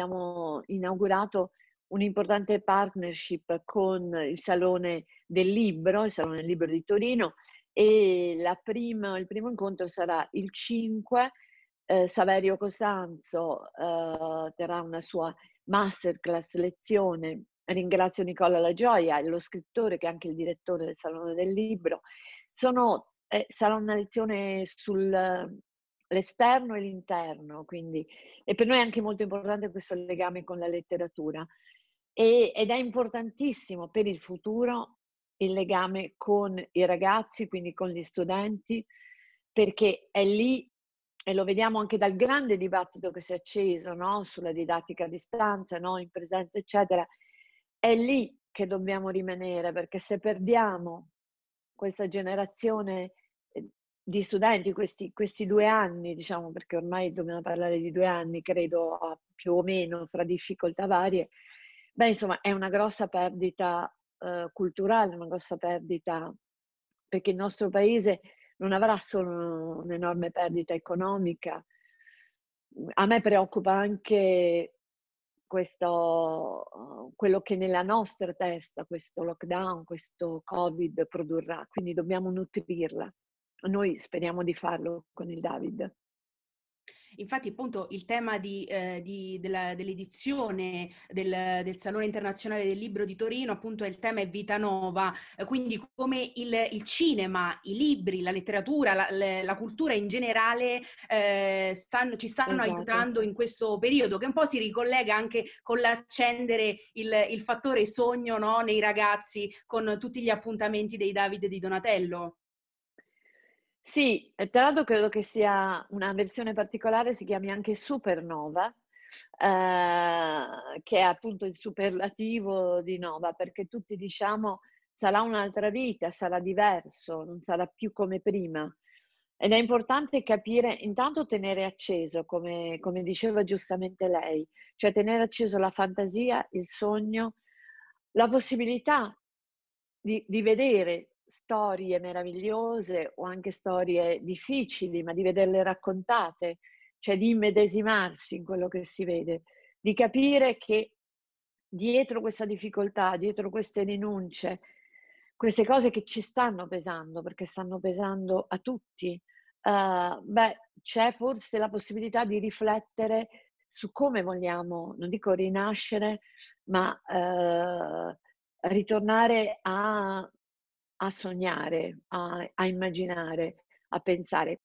abbiamo inaugurato un'importante partnership con il Salone del Libro, il Salone del Libro di Torino, e la prima, il primo incontro sarà il 5. Eh, Saverio Costanzo eh, terrà una sua masterclass lezione. Ringrazio Nicola La Gioia, lo scrittore che è anche il direttore del Salone del Libro. Sono, eh, sarà una lezione sul, l'esterno e l'interno, quindi. E per noi è anche molto importante questo legame con la letteratura. E, ed è importantissimo per il futuro il legame con i ragazzi, quindi con gli studenti, perché è lì, e lo vediamo anche dal grande dibattito che si è acceso no? sulla didattica a distanza, no? in presenza, eccetera, è lì che dobbiamo rimanere, perché se perdiamo questa generazione di studenti questi, questi, due anni, diciamo, perché ormai dobbiamo parlare di due anni, credo, più o meno, fra difficoltà varie, beh, insomma, è una grossa perdita eh, culturale, una grossa perdita, perché il nostro paese non avrà solo un'enorme perdita economica. A me preoccupa anche questo, quello che nella nostra testa questo lockdown, questo Covid produrrà, quindi dobbiamo nutrirla noi speriamo di farlo con il David. Infatti appunto il tema di, eh, di, della, dell'edizione del, del, Salone Internazionale del Libro di Torino, appunto è il tema è Vita Nova, eh, quindi come il, il, cinema, i libri, la letteratura, la, le, la cultura in generale eh, stanno, ci stanno esatto. aiutando in questo periodo, che un po' si ricollega anche con l'accendere il, il fattore sogno no, nei ragazzi con tutti gli appuntamenti dei Davide di Donatello. Sì, e tra l'altro credo che sia una versione particolare, si chiami anche Supernova, eh, che è appunto il superlativo di Nova, perché tutti diciamo sarà un'altra vita, sarà diverso, non sarà più come prima. Ed è importante capire, intanto tenere acceso, come, come diceva giustamente lei, cioè tenere acceso la fantasia, il sogno, la possibilità di, di vedere storie meravigliose o anche storie difficili, ma di vederle raccontate, cioè di immedesimarsi in quello che si vede, di capire che dietro questa difficoltà, dietro queste rinunce, queste cose che ci stanno pesando, perché stanno pesando a tutti, uh, beh, c'è forse la possibilità di riflettere su come vogliamo, non dico rinascere, ma uh, ritornare a a sognare, a, a immaginare, a pensare.